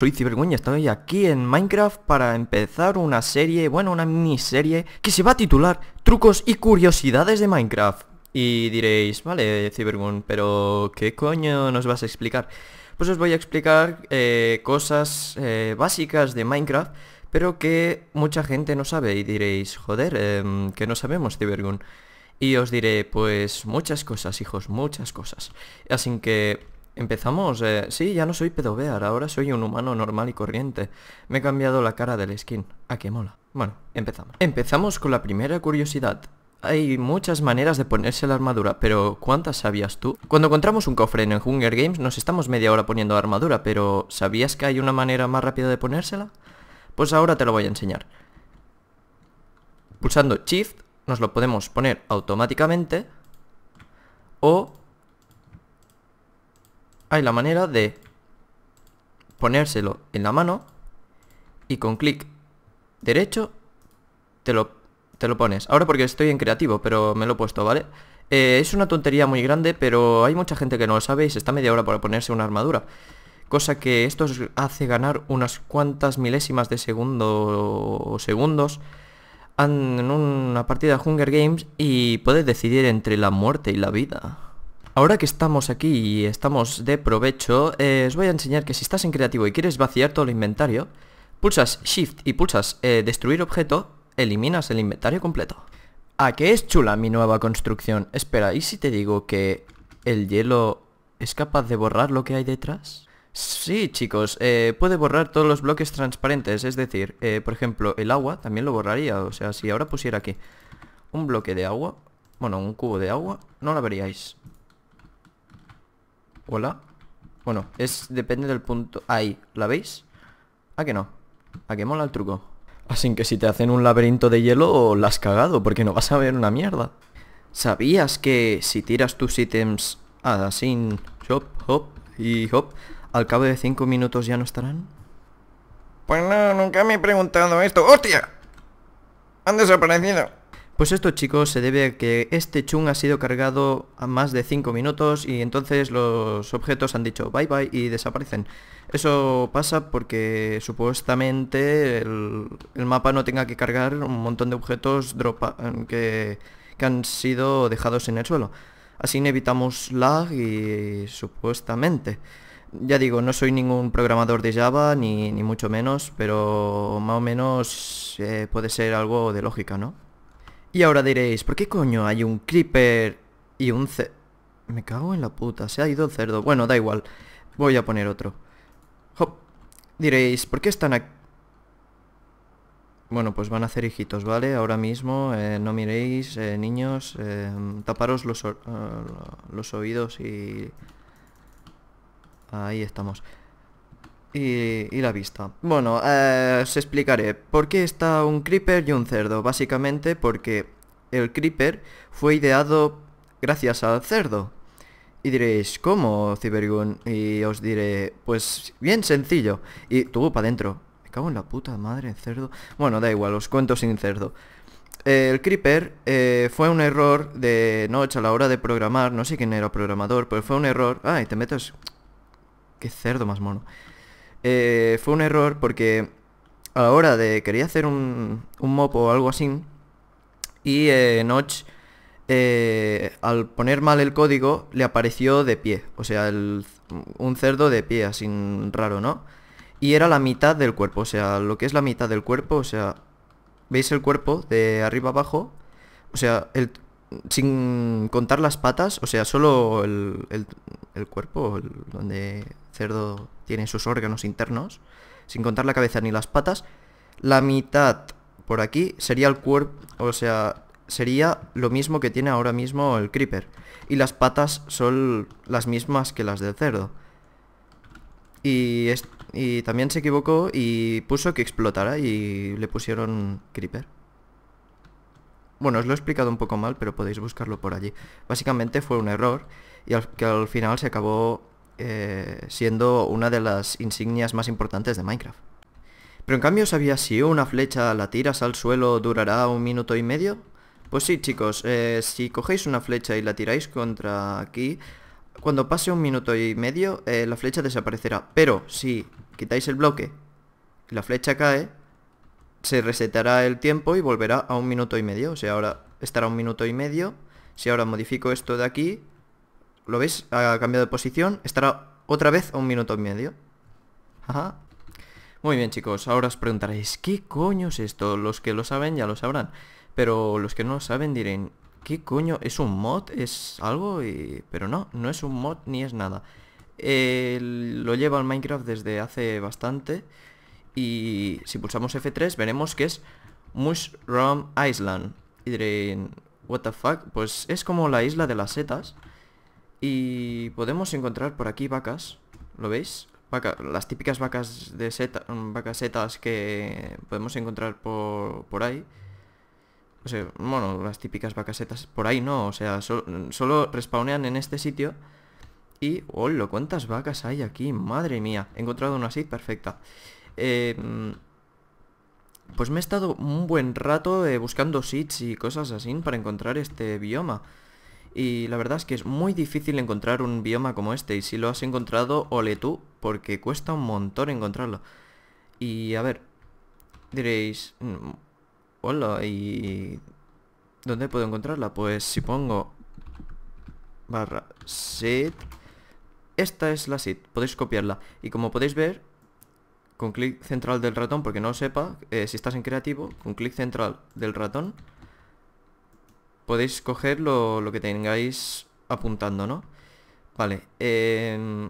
Soy y estoy aquí en Minecraft para empezar una serie, bueno, una miniserie que se va a titular Trucos y curiosidades de Minecraft. Y diréis, vale, Cybergun, pero ¿qué coño nos vas a explicar? Pues os voy a explicar eh, cosas eh, básicas de Minecraft, pero que mucha gente no sabe. Y diréis, joder, em, que no sabemos, Cybergun. Y os diré, pues muchas cosas, hijos, muchas cosas. Así que Empezamos, eh, sí, ya no soy pedobear, ahora soy un humano normal y corriente. Me he cambiado la cara del skin. ¿A ah, qué mola? Bueno, empezamos. Empezamos con la primera curiosidad. Hay muchas maneras de ponerse la armadura, pero ¿cuántas sabías tú? Cuando encontramos un cofre en el Hunger Games nos estamos media hora poniendo armadura, pero ¿sabías que hay una manera más rápida de ponérsela? Pues ahora te lo voy a enseñar. Pulsando Shift nos lo podemos poner automáticamente o hay la manera de ponérselo en la mano y con clic derecho te lo, te lo pones. Ahora porque estoy en creativo, pero me lo he puesto, ¿vale? Eh, es una tontería muy grande, pero hay mucha gente que no lo sabe y se está media hora para ponerse una armadura. Cosa que esto hace ganar unas cuantas milésimas de segundo o segundos en una partida de Hunger Games y puedes decidir entre la muerte y la vida. Ahora que estamos aquí y estamos de provecho, eh, os voy a enseñar que si estás en creativo y quieres vaciar todo el inventario, pulsas Shift y pulsas eh, Destruir objeto, eliminas el inventario completo. ¿A qué es chula mi nueva construcción. Espera, ¿y si te digo que el hielo es capaz de borrar lo que hay detrás? Sí, chicos, eh, puede borrar todos los bloques transparentes, es decir, por ejemplo, el agua también lo borraría, o sea, si ahora pusiera aquí un bloque de agua, bueno, un cubo de agua, no lo veríais. Hola. Bueno, es depende del punto... Ahí, ¿la veis? ¿A que no? ¿A que mola el truco? Así que si te hacen un laberinto de hielo, la has cagado, porque no vas a ver una mierda. ¿Sabías que si tiras tus ítems así, ah, hop, hop y hop, al cabo de 5 minutos ya no estarán? Pues no, nunca me he preguntado esto. ¡Hostia! Han desaparecido. Pues esto chicos se debe a que este chung ha sido cargado a más de 5 minutos y entonces los objetos han dicho bye bye y desaparecen. Eso pasa porque supuestamente el, mapa no tenga que cargar un montón de objetos eh, que, han sido dejados en el suelo. Así evitamos lag y supuestamente. Ya digo, no soy ningún programador de Java, ni, mucho menos, pero más o menos eh, puede ser algo de lógica, ¿no? Y ahora diréis, ¿por qué coño hay un creeper y un Me cago en la puta, se ha ido el cerdo. Bueno, da igual. Voy a poner otro. Diréis, ¿por qué están aquí? Bueno, pues van a hacer hijitos, ¿vale? Ahora mismo eh, no miréis, eh, niños, eh, taparos los, los oídos y... Ahí estamos y, la vista. Bueno, eh, os explicaré por qué está un creeper y un cerdo. Básicamente porque el creeper fue ideado gracias al cerdo. Y diréis, ¿cómo, Cibergun? Y os diré, pues bien sencillo. Y tuvo para adentro. Me cago en la puta madre, cerdo. Bueno, da igual, os cuento sin cerdo. el creeper eh, fue un error de noche a la hora de programar. No sé quién era programador, pero fue un error. Ay, te metes... Qué cerdo más mono. Eh, fue un error porque a la hora de quería hacer un, un mop o algo así, y eh, Noch eh, al poner mal el código, le apareció de pie, o sea, un cerdo de pie, así raro, ¿no? Y era la mitad del cuerpo, o sea, lo que es la mitad del cuerpo, o sea, ¿veis el cuerpo de arriba abajo? O sea, el, sin contar las patas, o sea, solo el, el cuerpo, donde cerdo tiene sus órganos internos, sin contar la cabeza ni las patas, la mitad por aquí sería el cuerpo, o sea, sería lo mismo que tiene ahora mismo el creeper. Y las patas son las mismas que las del cerdo. Y, y también se equivocó y puso que explotara y le pusieron creeper. Bueno, os lo he explicado un poco mal, pero podéis buscarlo por allí. Básicamente fue un error y que al final se acabó eh, siendo una de las insignias más importantes de Minecraft. Pero en cambio, sabía si una flecha la tiras al suelo durará un minuto y medio? Pues sí, chicos, eh, si cogéis una flecha y la tiráis contra aquí, cuando pase un minuto y medio, eh, la flecha desaparecerá. Pero si quitáis el bloque y la flecha cae, se resetará el tiempo y volverá a un minuto y medio. O sea, ahora estará un minuto y medio. Si ahora modifico esto de aquí, ¿lo veis? Ha cambiado de posición. Estará otra vez a un minuto y medio. Muy bien, chicos. Ahora os preguntaréis, ¿qué coño es esto? Los que lo saben ya lo sabrán. Pero los que no lo saben dirán ¿qué coño? ¿Es un mod? ¿Es algo? Pero no, no es un mod ni es nada. Eh, lo lleva al Minecraft desde hace bastante. Y si pulsamos F3 veremos que es Mushroom Island. Y diréis, what the fuck? Pues es como la isla de las setas. Y podemos encontrar por aquí vacas. ¿Lo veis? las típicas vacas de seta, mm, vacas setas que podemos encontrar por, ahí. bueno, las típicas vacas setas por ahí no, o sea, solo respawnean en este sitio. Y, lo ¿cuántas vacas hay aquí? Madre mía, he encontrado una seed perfecta. Em, pues me he estado un buen rato eh, buscando seeds y cosas así para encontrar este bioma. Y la verdad es que es muy difícil encontrar un bioma como este, y si lo has encontrado, ole tú, porque cuesta un montón encontrarlo. Y a ver, diréis, mm, hola, ¿y dónde puedo encontrarla? Pues si pongo barra seed, esta es la seed, podéis copiarla. Y como podéis ver, con clic central del ratón, porque no sepa, eh, si estás en creativo, con clic central del ratón podéis coger lo, lo que tengáis apuntando, ¿no? Vale, em,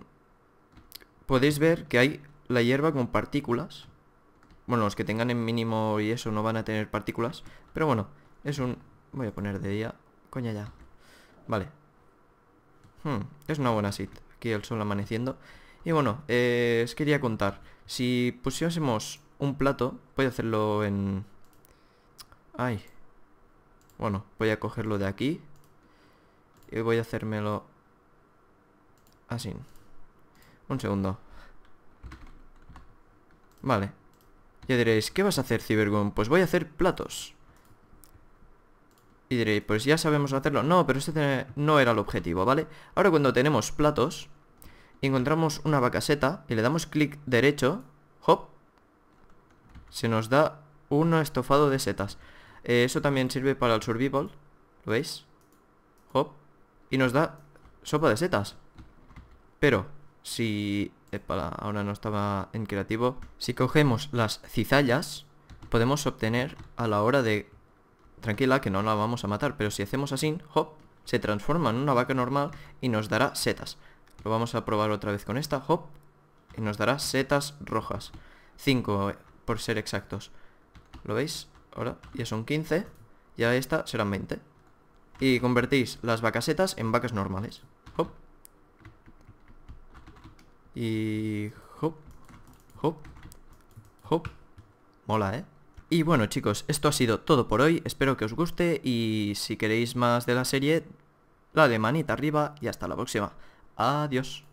podéis ver que hay la hierba con partículas. Bueno, los que tengan en mínimo y eso no van a tener partículas, pero bueno, es un... Voy a poner de día, coña ya. Vale. Hmm, es una buena sit. Aquí el sol amaneciendo. Y bueno, eh, os quería contar. Si pusiésemos un plato, voy a hacerlo en... Ay. Bueno, voy a cogerlo de aquí. Y voy a hacérmelo... Así. Un segundo. Vale. Ya diréis, ¿qué vas a hacer, Cybergun? Pues voy a hacer platos. Y diréis, pues ya sabemos hacerlo. No, pero este no era el objetivo, ¿vale? Ahora cuando tenemos platos, encontramos una seta y le damos clic derecho, hop, se nos da un estofado de setas. Eh, eso también sirve para el survival, ¿lo veis? Hop, y nos da sopa de setas. Pero, si... ahora no estaba en creativo. Si cogemos las cizallas, podemos obtener a la hora de... Tranquila, que no la vamos a matar, pero si hacemos así, hop, se transforma en una vaca normal y nos dará setas. Lo vamos a probar otra vez con esta, hop. Y nos dará setas rojas. 5, eh, por ser exactos. ¿Lo veis? Ahora ya son 15. Ya esta serán 20. Y convertís las vacasetas en vacas normales. Hop. Y... Hop. Hop. Hop. Mola, ¿eh? Y bueno chicos, esto ha sido todo por hoy, espero que os guste y si queréis más de la serie, de manita arriba y hasta la próxima. Adiós.